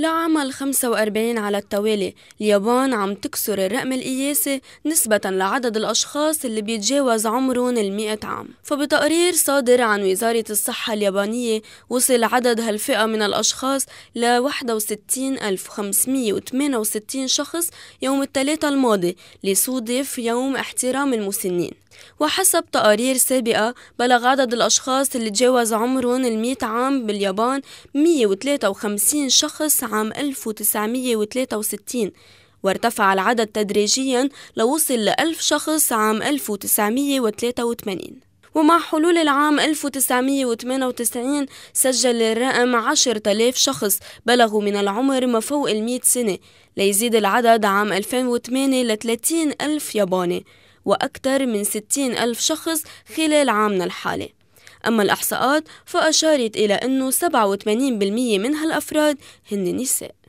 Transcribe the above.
لعمل 45 على التوالي اليابان عم تكسر الرقم القياسي نسبة لعدد الأشخاص اللي بيتجاوز عمرهم المئة عام فبتقرير صادر عن وزارة الصحة اليابانية وصل عدد هالفئة من الأشخاص ل 61568 شخص يوم الثلاثاء الماضي لصدف يوم احترام المسنين وحسب تقارير سابقة بلغ عدد الأشخاص اللي تجاوز عمرهم المئة عام باليابان 153 شخص عام 1963 وارتفع العدد تدريجيا لوصل لألف شخص عام 1983 ومع حلول العام 1998 سجل الرقم 10000 شخص بلغوا من العمر ما فوق ال 100 سنة ليزيد العدد عام 2008 ل 30,000 ياباني وأكثر من 60,000 شخص خلال عامنا الحالي أما الإحصاءات فأشارت إلى أنه 87% من هالأفراد هن نساء